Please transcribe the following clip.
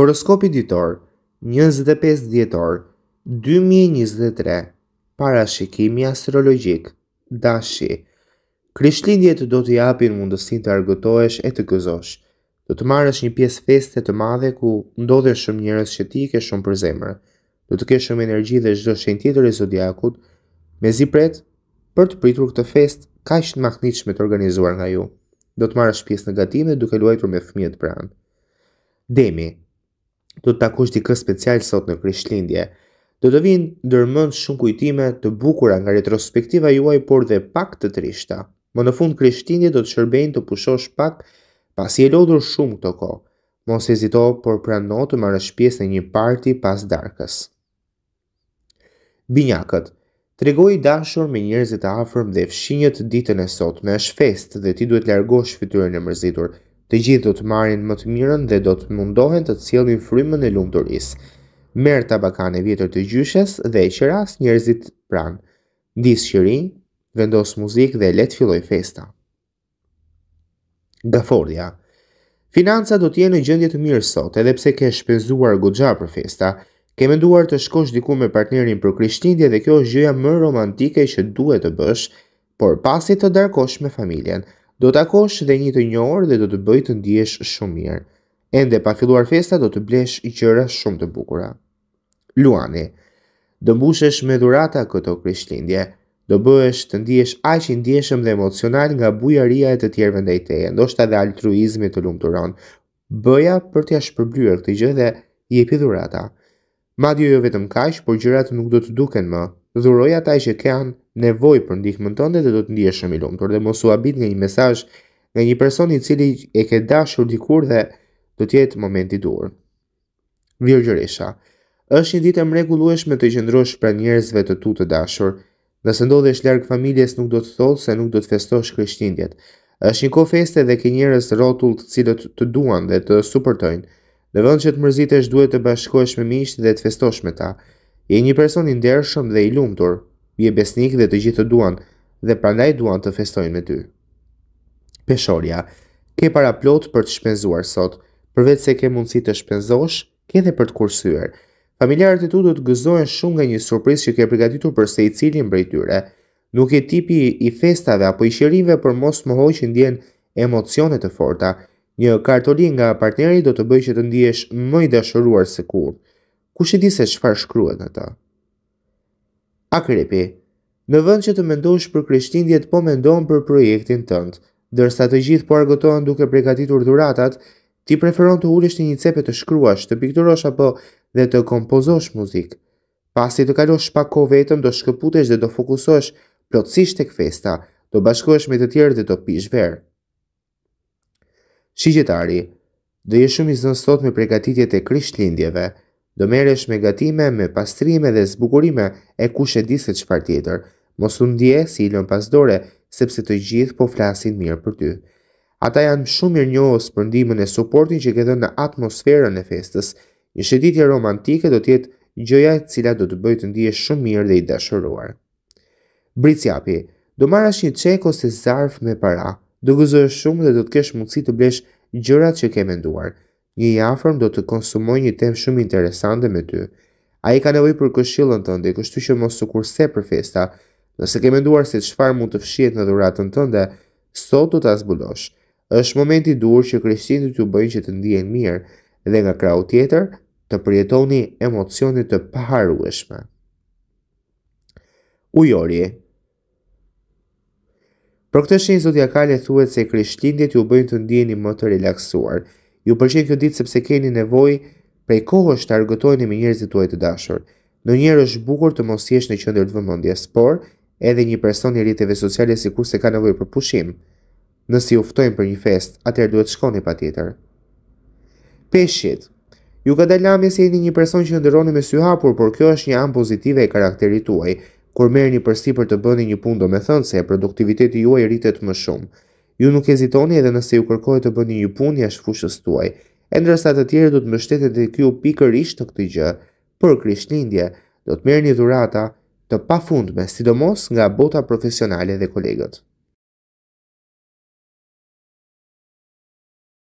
Horoskopi ditor 25 dhjetor 2023 Parashikimi astrologjik Dashi Krishtlindjet do të japin mundësinë të argëtohesh e të gëzosh. Do të marrësh një pjesë feste të madhe ku ndodhen shumë njerëz që ti ke shumë për zemër. Do të kesh shumë energji dhe çdo shenë tjetër e zodiakut mezi pret për të pritur këtë fest kaq të mahnitshme të organizuar nga ju. Do të marrësh pjesë në gatime duke luajtur me fëmijët pranë. Demi, do të takosh dikë special sot në Krishtlindje. Do të vinë ndërmend shumë kujtime të bukura nga retrospektiva juaj, por dhe pak të trishta. Më në fund Krishtlindje do të shërbejnë të pushosh pak, pasi e lodhur shumë këtë kohë. Mos hezito, por prano të marrësh pjesë në një parti pas darkës. Binjakët Tregoj dashur me njerëzit e afërm dhe fshinjët ditën e sotme është fest dhe ti duhet largosh fytyrën e mrzitur. Të gjithë do të marrin më të mirën dhe do të mundohen të cilin frymën e lumëturisë. Merë tabakan e vjetër të gjyshes dhe e qëras njerëzit pranë. Disë shëri, vendosë muzikë dhe letë filloj festa. Gafordja Financa do t'je në gjëndje të mirë sot, edhe pse ke shpenzuar gogja për festa, ke menduar të shkosh diku me partnerin për krishtindje dhe kjo është gjëja më romantike që duhet të bësh, por pasit të darkosh me familjenë do të akosh dhe një të njohër dhe do të bëjt të ndjesh shumë mirë. Ende pa filluar festa do të blesh i qëra shumë të bukura. Luani, do mbushesh me dhurata këto kryshlindje, do bëhesh të ndjesh aq i ndjeshëm dhe emocional nga bujaria e të tjerëve ndaj teje, ndoshta dhe altruizmi të lumturon. Bëja për t'ia shpërblyer këtë gjë dhe jepi dhurata. Madje jo vetëm kaq, por gjërat nuk do të duken më. Dhuroj ata që kanë nevoj për ndihmën tënde dhe do të ndihesh shumë i lumtur dhe mos u habit nga një mesazh nga një person i cili e ke dashur dikur dhe do të jetë momenti i dur. Virgjëresha. Është një ditë e mrekullueshme të qëndrosh pranë njerëzve të tu të dashur. Nëse ndodhesh larg familjes, nuk do të thotë se nuk do të festosh Krishtlindjet. Është një kohë feste dhe ke njerëz rrotull të cilët të duan dhe të suportojnë. Dhe vend që të mërzitesh, duhet të bashkohesh me miqtë dhe të festosh me ta. Je një person i ndershëm dhe i lumtur, ju e besnik dhe të gjithë të duan dhe prandaj duan të festojnë me ty. Peshorja, ke para plot për të shpenzuar sot, përvec se ke mundësi të shpenzosh, ke dhe për të kursyer. Familjarët e tu do të gëzohen shumë nga një surprizë që ke përgatitur për se i cilin brej tyre. Nuk e tipi i festave apo i shërimve për mos më hoj që ndjen emocione të forta. Një kartoli nga partneri do të bëj që të ndjesh më i dashuruar se kur. Kushe di se qëfar shkruet në ta? Akrepi, në vënd që të mendosh për kreshtindjet po mendon për projektin tëndë, dërsa të gjithë po argotohen duke pregatitur dhuratat, ti preferon të ulesh një cepe të shkruash, të pikturosh apo dhe të kompozosh muzikë. Pasi të kalosh pak kohë vetëm, do shkëputesh dhe do fokusosh plotësisht tek festa, do bashkohesh me të tjerë dhe do pish verë. Shigjetari, do je shumë i zënë sot me pregatitjet e krisht lindjeve, do merresh me gatime, me pastrime dhe zbukurime e kush e di se çfarë tjetër. Mos u ndje si ilon pasdore, sepse të gjithë po flasin mirë për ty. Ata janë shumë mirë njohës për ndimën e suportin që ke në atmosferën e festës. Një shëditje romantike do tjetë gjëja e cila do të bëjë të ndije shumë mirë dhe i dashuruar. Brici api, do marrash një qek ose zarf me para, do gëzërë shumë dhe do të kesh mundësi të blesh gjërat që ke menduar. Një i afërm do të konsumoj një temë shumë interesante me ty. A i ka nevoj për këshillën të ndë, kështu që mos të kurse për festa, nëse ke menduar se qëfar mund të fshjet në dhuratën të sot të të zbulosh. Êshtë momenti dur që kryshtin të të bëjnë që të ndijen mirë, dhe nga krau tjetër të përjetoni emocionit të paharueshme. Ujori Për këtë shenjë zodiakale thuet se krishtlindjet ju bëjnë të ndiheni më të relaksuar. Ju përgjigj kjo ditë sepse keni nevojë prej kohësh të argëtojnë me njerëzit tuaj të dashur. njerë është bukur të mos jesh në qendër të vëmendjes, por edhe një person i rriteve sociale sikur se ka nevojë për pushim. Nësi uftojnë për një fest, atëherë duhet shkoni patjetër. Peshit. Ju ka dalë se jeni një person që ndëroni me sy hapur, por kjo është një an pozitive e karakterit tuaj. Kur merrni përsipër të bëni një punë domethënëse produktiviteti juaj rritet më shumë. Ju nuk hezitoni edhe nëse ju kërkohet të bëni një punë jashtë fushës tuaj. E ndërsa të tjerë do të mbështeten te ju pikërisht në këtë gjë. Për Krishtlindje, do të merrni dhurata të pafundme, sidomos nga bota profesionale dhe kolegët.